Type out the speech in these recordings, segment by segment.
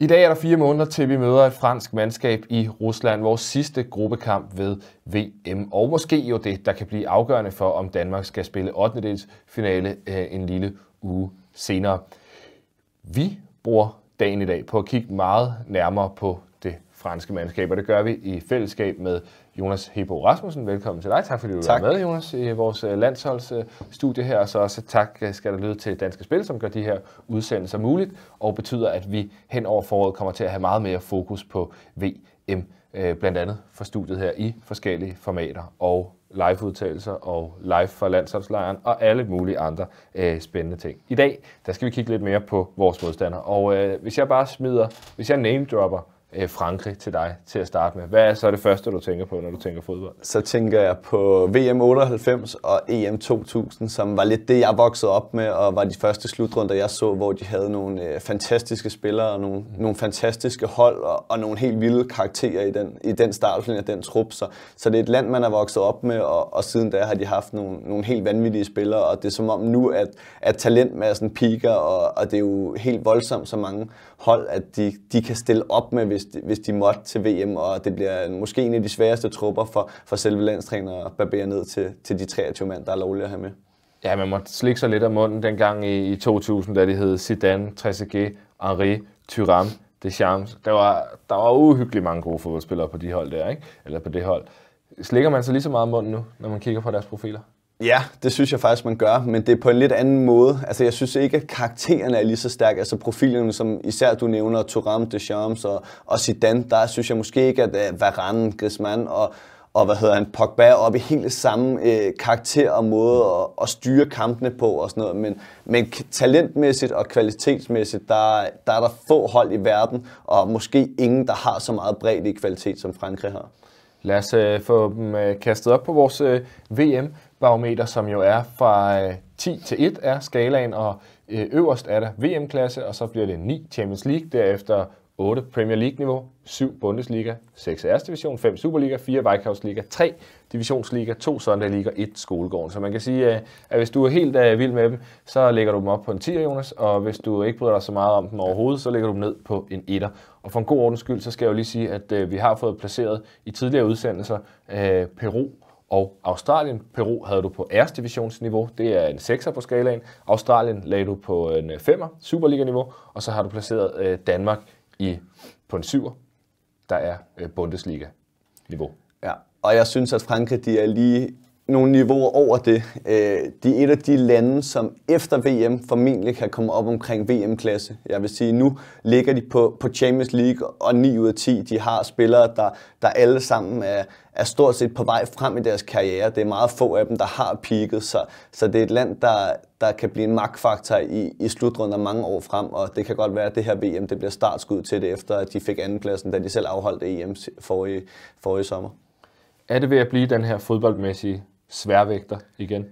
I dag er der fire måneder til vi møder et fransk mandskab i Rusland, vores sidste gruppekamp ved VM, og måske jo det, der kan blive afgørende for, om Danmark skal spille 8. finale øh, en lille uge senere. Vi bruger dagen i dag på at kigge meget nærmere på franske mandskab, og det gør vi i fællesskab med Jonas Hebo Rasmussen. Velkommen til dig. Tak fordi du tak. var med, Jonas, i vores øh, landsholdsstudie her. Og så også tak øh, skal der lyde til Danske Spil, som gør de her udsendelser muligt, og betyder, at vi hen over foråret kommer til at have meget mere fokus på VM, øh, blandt andet for studiet her i forskellige formater og liveudtagelser og live fra landsholdslejren og alle mulige andre øh, spændende ting. I dag, der skal vi kigge lidt mere på vores modstandere, og øh, hvis jeg bare smider, hvis jeg name dropper Øh, Frankrig til dig til at starte med. Hvad er så det første, du tænker på, når du tænker fodbold? Så tænker jeg på VM 98 og EM 2000, som var lidt det, jeg voksede op med, og var de første slutrunder, jeg så, hvor de havde nogle øh, fantastiske spillere og nogle, mm. nogle fantastiske hold og, og nogle helt vilde karakterer i den, i den startlinje af den trup. Så, så det er et land, man er vokset op med, og, og siden da har de haft nogle, nogle helt vanvittige spillere, og det er som om nu, at, at talentmassen piker, og, og det er jo helt voldsomt så mange hold, at de, de kan stille op med, hvis hvis de, hvis de måtte til VM, og det bliver måske en af de sværeste trupper for, for selve landstræner at barbere ned til, til de 23 mand, der er lovlige at have med. Ja, man måtte slikke sig lidt af munden dengang i, i 2000, da de hed Zidane, Trezeguet, Henri, Thuram, Deschamps. Der var, der var uhyggeligt mange gode fodboldspillere på de hold der, ikke? Eller på det hold. Slikker man sig lige så meget af munden nu, når man kigger på deres profiler? Ja, det synes jeg faktisk, man gør, men det er på en lidt anden måde. Altså, jeg synes ikke, at karaktererne er lige så stærke. Altså, profilerne, som især du nævner, Thuram, Deschamps og, og Zidane, der synes jeg måske ikke, at øh, Varane, Griezmann og, og hvad hedder han, Pogba oppe i helt samme uh, karakter og måde at, at styre kampene på og sådan noget. Men, men talentmæssigt og kvalitetsmæssigt, der, der er der få hold i verden, og måske ingen, der har så meget bredt i kvalitet, som Frankrig har. Lad os øh, få dem øh, kastet op på vores øh, VM-barometer, som jo er fra øh, 10 til 1 er skalaen, og øh, øverst er der VM-klasse, og så bliver det 9 Champions League, derefter 8 Premier League-niveau, 7 Bundesliga, 6 Æres Division, 5 Superliga, 4 Vikings Liga, 3 Divisionsliga, 2 Sunday Liga, 1 Skolegården. Så man kan sige, øh, at hvis du er helt øh, vild med dem, så lægger du dem op på en 10'er, Jonas, og hvis du ikke bryder dig så meget om dem overhovedet, så lægger du dem ned på en 1'er. Og for en god ordens skyld, så skal jeg jo lige sige, at øh, vi har fået placeret i tidligere udsendelser Peru og Australien. Peru havde du på Divisionsniveau, det er en 6'er på skalaen. Australien lagde du på en 5'er, Superliga-niveau, og så har du placeret Danmark i, på en syver, der er øh, Bundesliga-niveau. Ja, og jeg synes, at Frankrig de er lige nogle niveauer over det. Øh, de er et af de lande, som efter VM formentlig kan komme op omkring VM-klasse. Jeg vil sige, nu ligger de på, på Champions League, og 9 ud af 10, de har spillere, der, der alle sammen er, er stort set på vej frem i deres karriere. Det er meget få af dem, der har peaked, så, så det er et land, der, der kan blive en magtfaktor i, i slutrunder mange år frem, og det kan godt være, at det her VM det bliver startskud til det, efter at de fik andenpladsen, da de selv afholdt EM forrige, forrige sommer. Er det ved at blive den her fodboldmæssige sværvægter igen?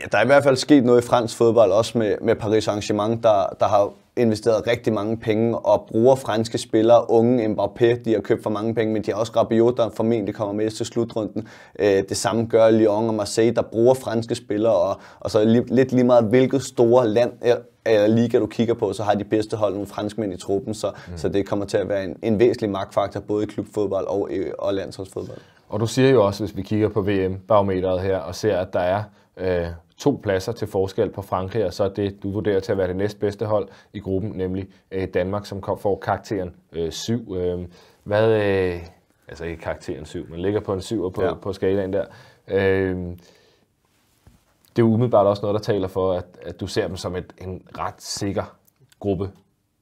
Ja, der er i hvert fald sket noget i fransk fodbold, også med, med Paris Saint-Germain, der, der har investeret rigtig mange penge og bruger franske spillere, unge Mbappé, de har købt for mange penge, men de har også Rabiot, der formentlig kommer med til slutrunden. Øh, det samme gør Lyon og Marseille, der bruger franske spillere, og, og så lidt lige meget hvilket store land eller øh, øh, liga, du kigger på, så har de bedste hold nogle franskmænd i truppen, så, mm. så det kommer til at være en, en væsentlig magtfaktor, både i klubfodbold og, og landsholdsfodbold. Og du siger jo også, hvis vi kigger på VM-barometeret her og ser, at der er øh, to pladser til forskel på Frankrig, og så det, du vurderer til at være det næstbedste hold i gruppen, nemlig øh, Danmark, som kom, får karakteren øh, 7. Øh, hvad, øh, altså ikke karakteren 7, men ligger på en 7 på, ja. på skalaen der. Øh, det er umiddelbart også noget, der taler for, at, at du ser dem som et, en ret sikker gruppe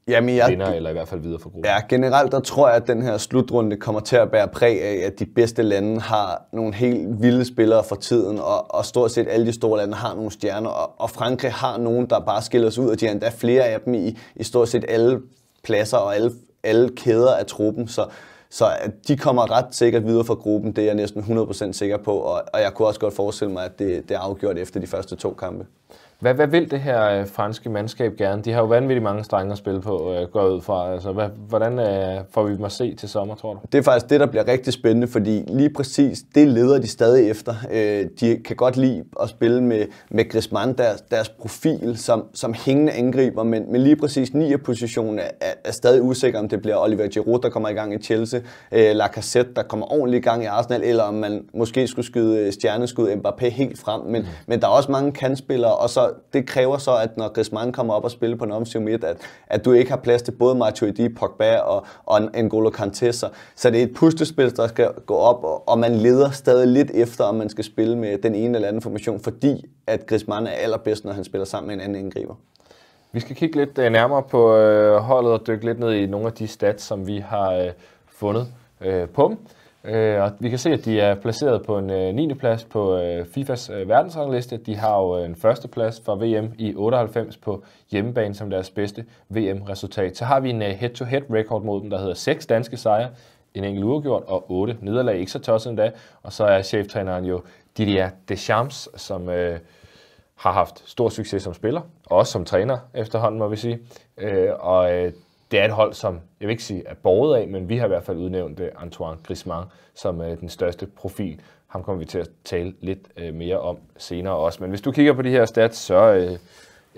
Jamen, jeg, vinder, eller i hvert fald videre for gruppen. Ja, generelt der tror jeg, at den her slutrunde kommer til at bære præg af, at de bedste lande har nogle helt vilde spillere for tiden, og, og stort set alle de store lande har nogle stjerner, og, og Frankrig har nogen, der bare skiller sig ud, og de har endda flere af dem i, i stort set alle pladser og alle, alle kæder af truppen, så, så at de kommer ret sikkert videre fra gruppen, det er jeg næsten 100% sikker på, og, og jeg kunne også godt forestille mig, at det, det er afgjort efter de første to kampe. Hvad, hvad vil det her øh, franske mandskab gerne? De har jo vanvittigt mange strenge at spille på, øh, går ud fra. Altså, hvad, hvordan øh, får vi dem at se til sommer, tror du? Det er faktisk det, der bliver rigtig spændende, fordi lige præcis det leder de stadig efter. Øh, de kan godt lide at spille med, med Griezmann, deres, deres profil som, som hængende angriber, men, men lige præcis 9. position er, er stadig usikker, om det bliver Oliver Giroud, der kommer i gang i Chelsea, øh, Lacazette, der kommer ordentligt i gang i Arsenal, eller om man måske skulle skyde øh, stjerneskud Mbappé helt frem. Men, mm. men der er også mange kandspillere, og så det kræver så, at når Griezmann kommer op og spiller på en offensiv midt, at, at du ikke har plads til både Matuidi, Pogba og, og N'Golo Kanté. Så, så det er et pustespil, der skal gå op, og, og man leder stadig lidt efter, om man skal spille med den ene eller anden formation, fordi at Griezmann er allerbedst, når han spiller sammen med en anden indgriber. Vi skal kigge lidt øh, nærmere på øh, holdet og dykke lidt ned i nogle af de stats, som vi har øh, fundet på dem. Øh, og vi kan se, at de er placeret på en øh, 9. plads på øh, FIFAs øh, verdensrangliste. De har jo øh, en første plads fra VM i 98 på hjemmebane som deres bedste VM-resultat. Så har vi en øh, head to head record mod dem, der hedder 6 danske sejre, en enkelt uafgjort og 8 nederlag. Ikke så tosset endda. Og så er cheftræneren jo Didier Deschamps, som... Øh, har haft stor succes som spiller, og også som træner efterhånden, må vi sige. Øh, og øh, det er et hold, som jeg vil ikke sige er borget af, men vi har i hvert fald udnævnt øh, Antoine Griezmann som øh, den største profil. Ham kommer vi til at tale lidt øh, mere om senere også. Men hvis du kigger på de her stats, så, øh,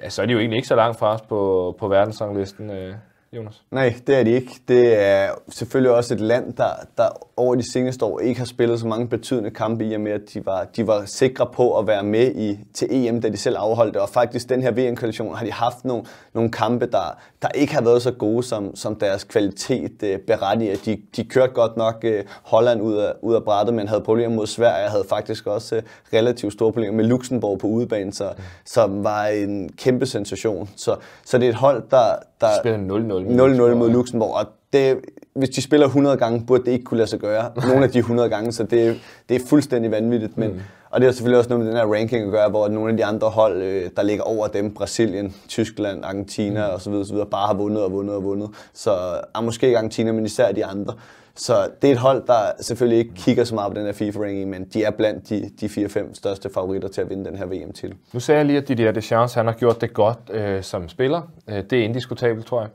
ja, så er de jo egentlig ikke så langt fra os på, på verdensranglisten. Øh. Jonas? Nej, det er de ikke. Det er selvfølgelig også et land, der, der over de seneste år ikke har spillet så mange betydende kampe i og med, at de var, de var sikre på at være med i, til EM, da de selv afholdte. Og faktisk den her VM-kvalifikation har de haft nogle, nogle kampe, der, der ikke har været så gode, som, som deres kvalitet øh, berettiger. De, de kørte godt nok øh, Holland ud af, ud af brættet, men havde problemer mod Sverige og havde faktisk også øh, relativt store problemer med Luxembourg på udebane, så, mm. som var en kæmpe sensation. Så, så det er et hold, der... der spiller 0-0 0-0 mod Luxembourg. Og det, hvis de spiller 100 gange, burde det ikke kunne lade sig gøre. Nogle af de 100 gange, så det, det er fuldstændig vanvittigt. Men, mm. Og det har selvfølgelig også noget med den her ranking at gøre, hvor nogle af de andre hold, øh, der ligger over dem, Brasilien, Tyskland, Argentina mm. osv., osv., bare har vundet og vundet og vundet. Så er måske ikke Argentina, men især de andre. Så det er et hold, der selvfølgelig ikke kigger så meget på den her FIFA-ranking, men de er blandt de, de 4-5 største favoritter til at vinde den her vm til. Nu sagde jeg lige, at Didier Deschamps han har gjort det godt øh, som spiller. Øh, det er indiskutabelt, tror jeg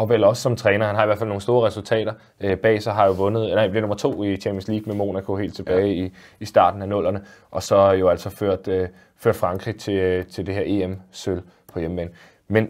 og vel også som træner. Han har i hvert fald nogle store resultater øh, bag sig, har jo vundet, nej, blev nummer to i Champions League med Monaco helt tilbage ja. i, i starten af nullerne, og så jo altså ført, øh, ført Frankrig til, øh, til det her EM-sølv på hjemmebane. Men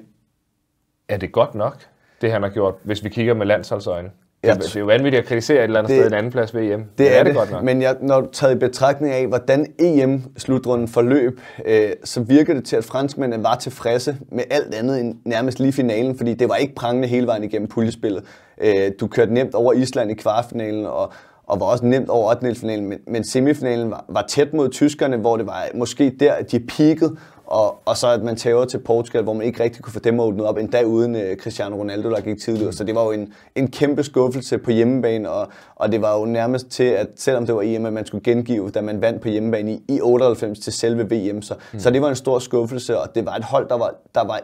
er det godt nok, det han har gjort, hvis vi kigger med landsholdsøjne? Ja, det, er jo vanvittigt at kritisere et eller andet det, sted en anden plads ved EM. Det, det er, er det, det godt nok. Men jeg, når du tager i betragtning af, hvordan EM-slutrunden forløb, øh, så virker det til, at franskmændene var tilfredse med alt andet end nærmest lige finalen, fordi det var ikke prangende hele vejen igennem puljespillet. Øh, du kørte nemt over Island i kvartfinalen, og, og var også nemt over 8. finalen, men, men semifinalen var, var tæt mod tyskerne, hvor det var måske der, de peakede, og, og så at man tager til Portugal, hvor man ikke rigtig kunne få dem åbnet op, endda uden uh, Cristiano Ronaldo, der gik tidligere. Så det var jo en, en kæmpe skuffelse på hjemmebane, og, og det var jo nærmest til, at selvom det var EM, at man skulle gengive, da man vandt på hjemmebane i, i 98 til selve VM. Så, mm. så det var en stor skuffelse, og det var et hold, der var, der var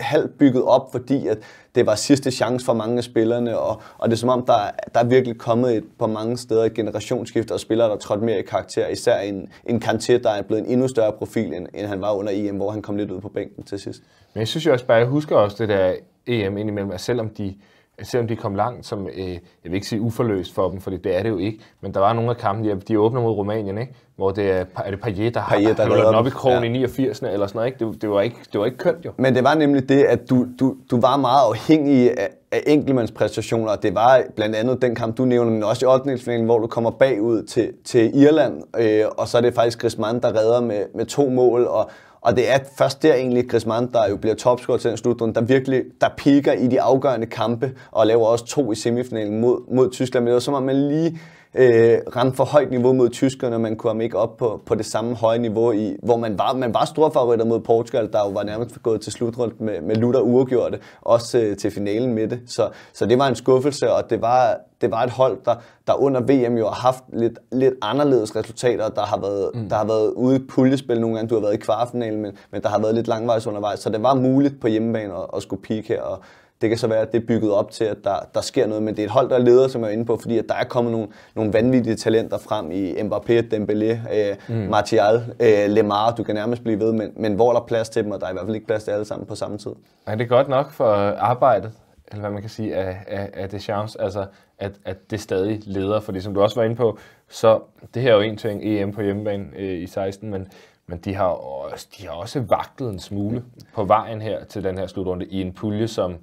halvt bygget op, fordi at det var sidste chance for mange af spillerne, og, og det er som om, der, der er virkelig kommet et, på mange steder et generationsskift, og spillere, der trådte mere i karakter, især en, en Kanté, der er blevet en endnu større profil, end, end han var under EM, hvor han kom lidt ud på bænken til sidst. Men jeg synes jo også bare, jeg husker også det der EM indimellem, at selvom de, øh, selvom de kom langt, som, øh, jeg vil ikke sige uforløst for dem, for det, er det jo ikke, men der var nogle af kampene, de, de åbner mod Rumænien, ikke? hvor det er, er det Payet, der, har der den op i krogen ja. i 89 eller sådan noget. Ikke? Det, det, var ikke, det var ikke kønt jo. Men det var nemlig det, at du, du, du var meget afhængig af, af enkeltmandspræstationer, det var blandt andet den kamp, du nævner, men også i 8. hvor du kommer bagud til, til Irland, øh, og så er det faktisk Griezmann, der redder med, med to mål, og, og det er først der egentlig Griezmann, der jo bliver topscorer til den slutrunde, der virkelig der piker i de afgørende kampe og laver også to i semifinalen mod, mod Tyskland. Men det var som om man lige øh, ramte for højt niveau mod tyskerne, og man kom ikke op på, på det samme høje niveau, i, hvor man var, man var store favoritter mod Portugal, der jo var nærmest gået til slutrunden med, med Luther uregjorte, også øh, til finalen med det. Så, så det var en skuffelse, og det var, det var et hold, der, der under VM jo har haft lidt, lidt anderledes resultater, der har, været, mm. der har været ude i puljespil nogle gange, du har været i kvartfinalen, men, men der har været lidt langvejs undervejs, så det var muligt på hjemmebane at, at skulle peak her, og det kan så være, at det er bygget op til, at der, der sker noget, men det er et hold, der er leder, som jeg er inde på, fordi at der er kommet nogle, nogle vanvittige talenter frem i Mbappé, Dembélé, øh, mm. Martial, øh, Lemar, du kan nærmest blive ved, men, men hvor er der plads til dem, og der er i hvert fald ikke plads til alle sammen på samme tid. Er det er godt nok for arbejdet, eller hvad man kan sige, af, af, af det chance, altså at, at det stadig leder, fordi som du også var inde på, så det her er jo en ting, EM e på hjemmebane øh, i 16, men men de har, også, de har også vaklet en smule på vejen her til den her slutrunde i en pulje, som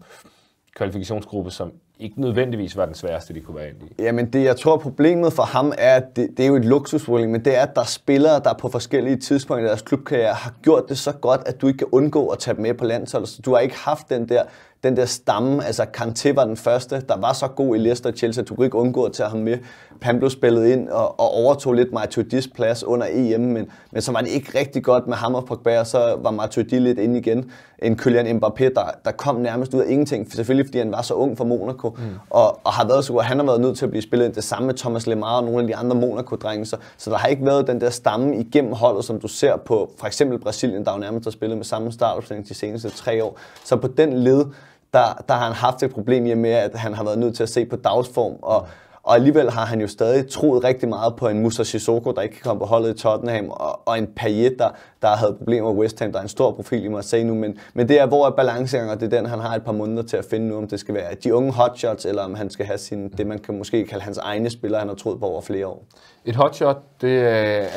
kvalifikationsgruppe, som ikke nødvendigvis var den sværeste, de kunne være ind i. Jamen det, jeg tror problemet for ham er, at det, det er jo et luksusproblem, men det er, at der er spillere, der på forskellige tidspunkter i deres klubkarriere har gjort det så godt, at du ikke kan undgå at tage dem med på landsholdet, så du har ikke haft den der den der stamme, altså Kanté var den første, der var så god i Leicester Chelsea, du kunne ikke undgå at tage ham med. Han blev spillet ind og, og overtog lidt Matuidis plads under EM, men, men så var det ikke rigtig godt med ham og Pogba, og så var Matuidi lidt ind igen. En Kylian Mbappé, der, der kom nærmest ud af ingenting, selvfølgelig fordi han var så ung for Monaco, mm. og, og har været så god. Han har været nødt til at blive spillet ind. Det samme med Thomas Lemar og nogle af de andre Monaco-drenge, så, så der har ikke været den der stamme igennem holdet, som du ser på for eksempel Brasilien, der jo nærmest har spillet med samme startopstilling de seneste tre år. Så på den led, der, der har han haft et problem i med, at han har været nødt til at se på dagsform, og, og alligevel har han jo stadig troet rigtig meget på en Musa Shizoko, der ikke kan komme på holdet i Tottenham, og, og en Payet, der, der havde problemer i West Ham, der er en stor profil i Marseille nu, men, men det er, hvor er balancen, og det er den, han har et par måneder til at finde nu, om det skal være de unge hotshots, eller om han skal have sin, det, man kan måske kalde hans egne spillere, han har troet på over flere år. Et hotshot, det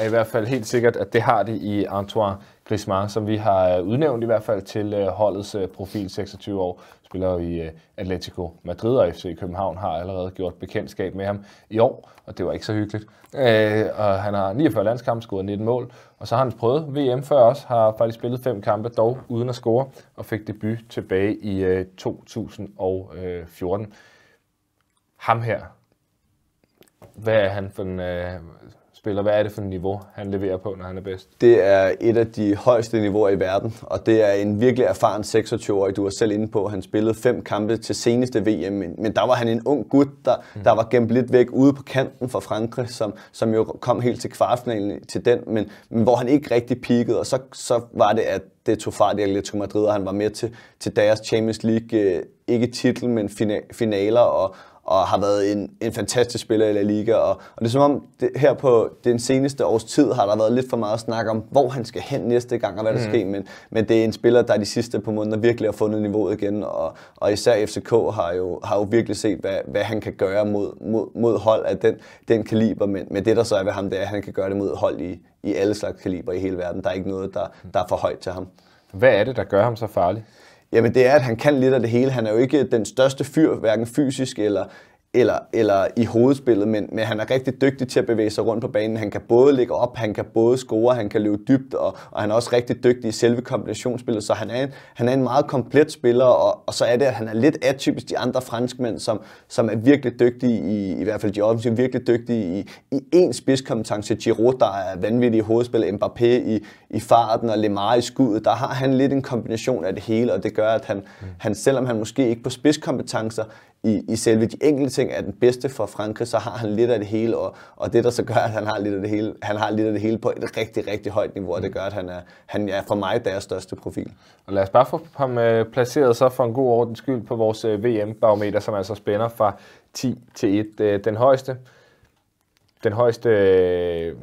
er i hvert fald helt sikkert, at det har det i Antoine Prisma, som vi har øh, udnævnt i hvert fald til øh, holdets øh, profil 26 år, spiller jo i Atletico Madrid og FC København har allerede gjort bekendtskab med ham i år, og det var ikke så hyggeligt. Øh, og han har 49 landskampe, scoret 19 mål, og så har han prøvet VM før også, har faktisk spillet fem kampe, dog uden at score, og fik debut tilbage i øh, 2014. Ham her, hvad er han for en... Øh, spiller. Hvad er det for et niveau, han leverer på, når han er bedst? Det er et af de højeste niveauer i verden, og det er en virkelig erfaren 26-årig, du er selv inde på. Han spillede fem kampe til seneste VM, men, men der var han en ung gut, der, mm. der var gemt lidt væk ude på kanten fra Frankrig, som, som jo kom helt til kvartfinalen til den, men, men hvor han ikke rigtig peakede, og så, så var det, at det tog fart i Atletico Madrid, og han var med til, til deres Champions League, øh, ikke titel, men finaler og, og har været en, en fantastisk spiller i La Liga. Og, og det er som om, det, her på den seneste års tid har der været lidt for meget snak om, hvor han skal hen næste gang og hvad der mm. sker. Men, men det er en spiller, der de sidste par måneder virkelig har fundet niveauet igen. Og, og især FCK har jo, har jo virkelig set, hvad, hvad han kan gøre mod, mod, mod hold af den, den kaliber. Men, men det, der så er ved ham, det er, at han kan gøre det mod hold i, i alle slags kaliber i hele verden. Der er ikke noget, der, der er for højt til ham. Hvad er det, der gør ham så farlig? Jamen det er, at han kan lidt af det hele. Han er jo ikke den største fyr, hverken fysisk eller eller, eller i hovedspillet, men, men han er rigtig dygtig til at bevæge sig rundt på banen. Han kan både ligge op, han kan både score, han kan løbe dybt, og, og han er også rigtig dygtig i selve kombinationsspillet, så han er en, han er en meget komplet spiller, og, og så er det, at han er lidt atypisk de andre franskmænd, som, som er virkelig dygtige, i, i hvert fald de offensive, virkelig dygtige i, i én spidskompetence. Giroud, der er vanvittig i hovedspillet, Mbappé i, i farten og Lemar i skuddet, der har han lidt en kombination af det hele, og det gør, at han, mm. han selvom han måske ikke på spidskompetencer, i, i selve de enkelte ting er den bedste for Frankrig, så har han lidt af det hele, og, og det der så gør, at han har lidt af det hele, han har lidt af det hele på et rigtig, rigtig højt niveau, og det gør, at han er, han er for mig deres største profil. Og lad os bare få ham øh, placeret så for en god ordens skyld på vores øh, VM-barometer, som altså spænder fra 10 til 1. Øh, den højeste, den højeste, øh,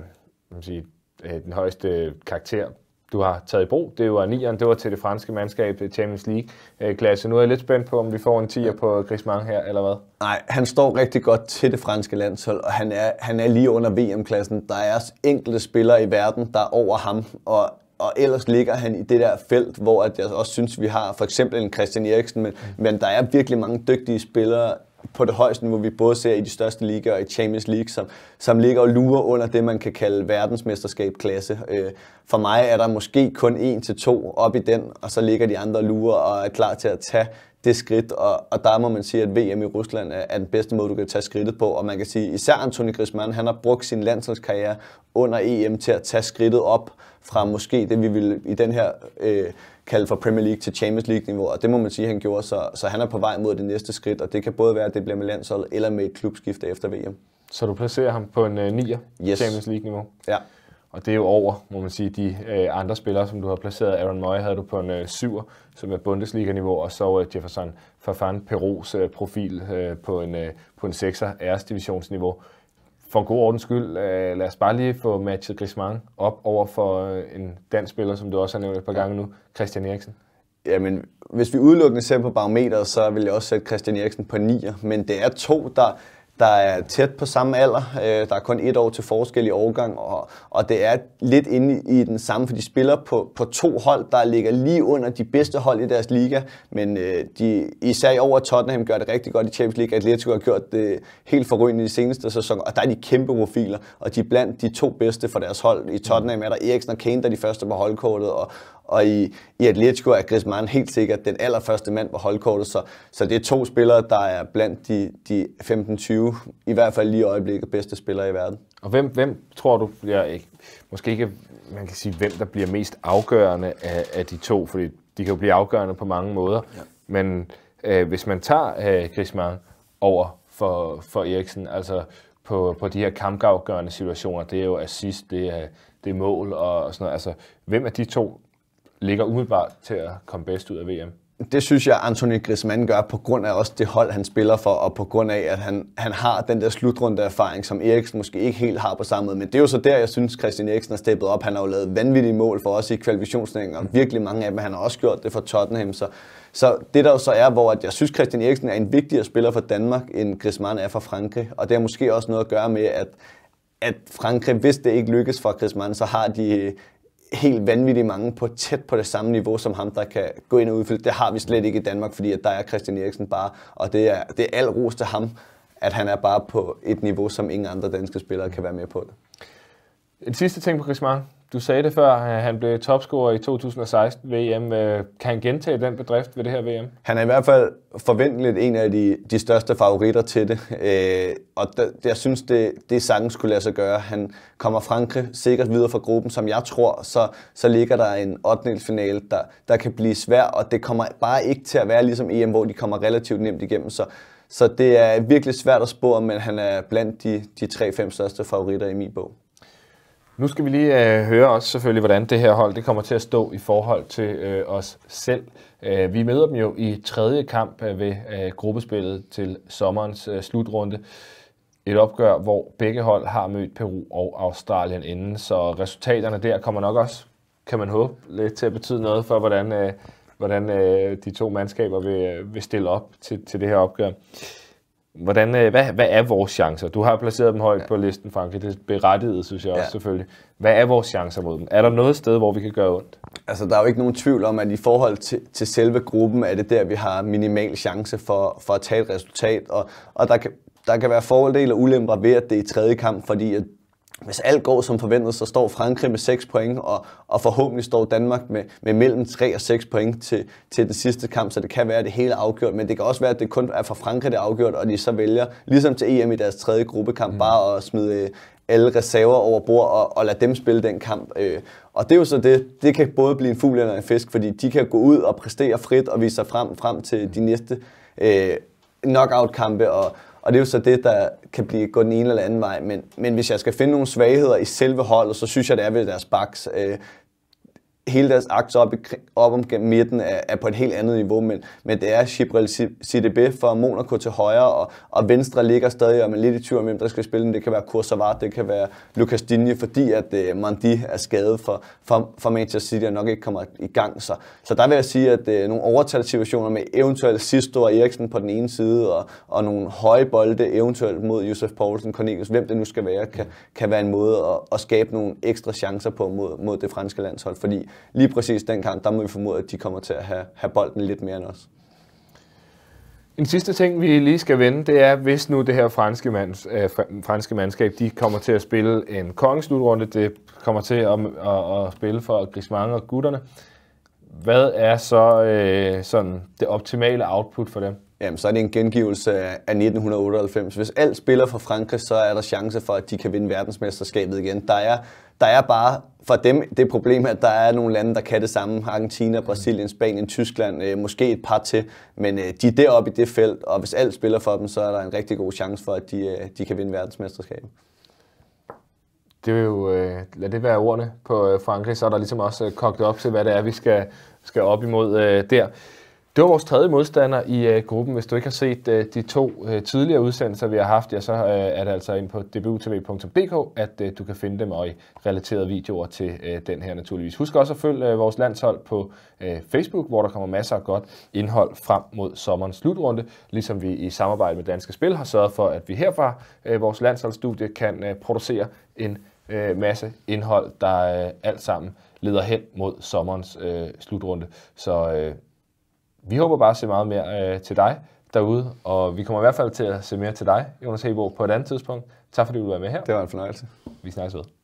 man sige, øh, den højeste karakter du har taget i brug. Det var 9'eren, det var til det franske mandskab Champions League-klasse. Øh, nu er jeg lidt spændt på, om vi får en 10'er på Griezmann her, eller hvad? Nej, han står rigtig godt til det franske landshold, og han er, han er lige under VM-klassen. Der er enkelte spillere i verden, der er over ham, og og ellers ligger han i det der felt, hvor at jeg også synes, vi har for eksempel en Christian Eriksen, men, men der er virkelig mange dygtige spillere på det højeste niveau, vi både ser i de største ligaer og i Champions League, som, som ligger og lurer under det, man kan kalde verdensmesterskab-klasse. Øh, for mig er der måske kun en til to op i den, og så ligger de andre lurer og er klar til at tage det skridt, og, og der må man sige, at VM i Rusland er, er den bedste måde, du kan tage skridtet på, og man kan sige, især Anthony Griezmann, han har brugt sin landsholdskarriere under EM til at tage skridtet op fra måske det, vi vil i den her øh, kalde fra Premier League til Champions League-niveau, og det må man sige, han gjorde, så, så han er på vej mod det næste skridt, og det kan både være, at det bliver med landsholdet eller med et klubskifte efter VM. Så du placerer ham på en øh, 9'er yes. Champions League-niveau? Ja. Og det er jo over, må man sige, de uh, andre spillere, som du har placeret. Aaron Moy havde du på en øh, 7'er, som er Bundesliga-niveau, og så uh, Jefferson Fafan Perros uh, øh, profil uh, på en, øh, på en 6'er æresdivisionsniveau for god ordens skyld, øh, lad os bare lige få matchet Griezmann op over for øh, en dansk spiller, som du også har nævnt et par gange nu, Christian Eriksen. Jamen, hvis vi udelukkende ser på barometeret, så vil jeg også sætte Christian Eriksen på 9'er, men det er to, der der er tæt på samme alder. Øh, der er kun et år til forskel i årgang, og, og det er lidt inde i den samme, for de spiller på, på to hold, der ligger lige under de bedste hold i deres liga, men øh, de, især i over Tottenham gør det rigtig godt i Champions League. Atletico har gjort det helt forrygende i de seneste sæsoner, og der er de kæmpe profiler, og de er blandt de to bedste for deres hold. I Tottenham er der Eriksen og Kane, der er de første på holdkortet, og, og i, i Atletico er Griezmann helt sikkert den allerførste mand på holdkortet, så, så det er to spillere, der er blandt de, de 15-20, i hvert fald lige i øjeblikket, bedste spillere i verden. Og hvem, hvem tror du bliver, ikke, måske ikke, man kan sige, hvem der bliver mest afgørende af, af de to, fordi de kan jo blive afgørende på mange måder, ja. men øh, hvis man tager øh, Griezmann over for, for Eriksen, altså på, på de her kampafgørende situationer, det er jo assist, det er, det er mål og, og sådan noget, altså hvem af de to ligger umiddelbart til at komme bedst ud af VM? Det synes jeg, Anthony Griezmann gør på grund af også det hold, han spiller for, og på grund af, at han, han har den der slutrunde erfaring, som Eriksen måske ikke helt har på samme måde. Men det er jo så der, jeg synes, Christian Eriksen har steppet op. Han har jo lavet vanvittige mål for os i kvalifikationsningen, og virkelig mange af dem. Han har også gjort det for Tottenham. Så, så det der jo så er, hvor at jeg synes, Christian Eriksen er en vigtigere spiller for Danmark, end Griezmann er for Frankrig. Og det har måske også noget at gøre med, at at Frankrig, hvis det ikke lykkes for Griezmann, så har de helt vanvittigt mange på tæt på det samme niveau som ham, der kan gå ind og udfylde. Det har vi slet ikke i Danmark, fordi at der er Christian Eriksen bare, og det er, det er al ros til ham, at han er bare på et niveau, som ingen andre danske spillere kan være med på. Det. En sidste ting på Martin. Du sagde det før, at han blev topscorer i 2016 VM. Øh, kan han gentage den bedrift ved det her VM? Han er i hvert fald forventeligt en af de, de største favoritter til det. Øh, og der, jeg synes, det, det sagtens skulle lade sig gøre. Han kommer Frankrig sikkert videre fra gruppen, som jeg tror, så, så ligger der en 8. finale, der, der kan blive svær, og det kommer bare ikke til at være ligesom EM, hvor de kommer relativt nemt igennem. Så, så det er virkelig svært at spå, men han er blandt de, de 3-5 største favoritter i min bog. Nu skal vi lige øh, høre også selvfølgelig, hvordan det her hold det kommer til at stå i forhold til øh, os selv. Øh, vi møder dem jo i tredje kamp øh, ved øh, gruppespillet til sommerens øh, slutrunde. Et opgør, hvor begge hold har mødt Peru og Australien inden, så resultaterne der kommer nok også, kan man håbe, lidt til at betyde noget for, hvordan, øh, hvordan øh, de to mandskaber vil, øh, vil stille op til, til det her opgør. Hvordan, øh, hvad, hvad er vores chancer? Du har placeret dem højt ja. på listen, Franke. Det er berettiget, synes jeg ja. også selvfølgelig. Hvad er vores chancer mod dem? Er der noget sted, hvor vi kan gøre ondt? Altså, der er jo ikke nogen tvivl om, at i forhold til, til selve gruppen, er det der, vi har minimal chance for, for at tage et resultat. Og, og der, kan, der kan være fordele og ulemper ved, at det er i tredje kamp, fordi at hvis alt går som forventet, så står Frankrig med 6 point, og, og forhåbentlig står Danmark med, med mellem 3 og 6 point til, til den sidste kamp, så det kan være, at det hele er afgjort, men det kan også være, at det kun er for Frankrig, det er afgjort, og de så vælger, ligesom til EM i deres tredje gruppekamp, mm. bare at smide øh, alle reserver over bord og, og lade dem spille den kamp. Øh. og det er jo så det, det kan både blive en fugl eller en fisk, fordi de kan gå ud og præstere frit og vise sig frem, frem til de næste øh, knockout-kampe, og, og det er jo så det, der kan blive, gå den ene eller anden vej. Men, men hvis jeg skal finde nogle svagheder i selve holdet, så synes jeg, det er ved deres baks. Øh, hele deres akt op, op omkring midten er, er på et helt andet niveau, men, men det er Gibril CDB for Monaco til højre, og, og venstre ligger stadig, og man er lidt i tvivl om, hvem der skal spille den. Det kan være Kursavar, det kan være Lucas Digne, fordi at uh, Mandi er skadet for, for, for Manchester City og nok ikke kommer i gang. Så, så der vil jeg sige, at uh, nogle situationer med eventuelt Sisto og Eriksen på den ene side, og, og nogle høje bolde eventuelt mod Josef Poulsen, Cornelius, hvem det nu skal være, kan, kan være en måde at, at skabe nogle ekstra chancer på mod, mod det franske landshold, fordi lige præcis den kamp, der må vi formode, at de kommer til at have, have bolden lidt mere end os. En sidste ting, vi lige skal vende, det er, hvis nu det her franske, mands, øh, franske mandskab, de kommer til at spille en kongeslutrunde, det kommer til at, at, at spille for Griezmann og gutterne. Hvad er så øh, sådan det optimale output for dem? jamen så er det en gengivelse af 1998. Hvis alt spiller for Frankrig, så er der chance for, at de kan vinde verdensmesterskabet igen. Der er, der er bare for dem det problem, at der er nogle lande, der kan det samme. Argentina, Brasilien, Spanien, Tyskland, øh, måske et par til. Men øh, de er deroppe i det felt, og hvis alt spiller for dem, så er der en rigtig god chance for, at de, øh, de kan vinde verdensmesterskabet. Det vil jo, øh, lad det være ordene på øh, Frankrig, så er der ligesom også øh, kogt op til, hvad det er, vi skal, skal op imod øh, der. Det var vores tredje modstander i uh, gruppen. Hvis du ikke har set uh, de to uh, tidligere udsendelser, vi har haft, ja, så uh, er det altså ind på dbutv.dk, at uh, du kan finde dem og i relaterede videoer til uh, den her naturligvis. Husk også at følge uh, vores landshold på uh, Facebook, hvor der kommer masser af godt indhold frem mod sommerens slutrunde, ligesom vi i samarbejde med Danske Spil har sørget for, at vi herfra uh, vores landsholdsstudie kan uh, producere en uh, masse indhold, der uh, alt sammen leder hen mod sommerens uh, slutrunde. Så Uh, vi håber bare at se meget mere øh, til dig derude, og vi kommer i hvert fald til at se mere til dig, Jonas Hebo, på et andet tidspunkt. Tak fordi du var med her. Det var en fornøjelse. Vi snakkes ved.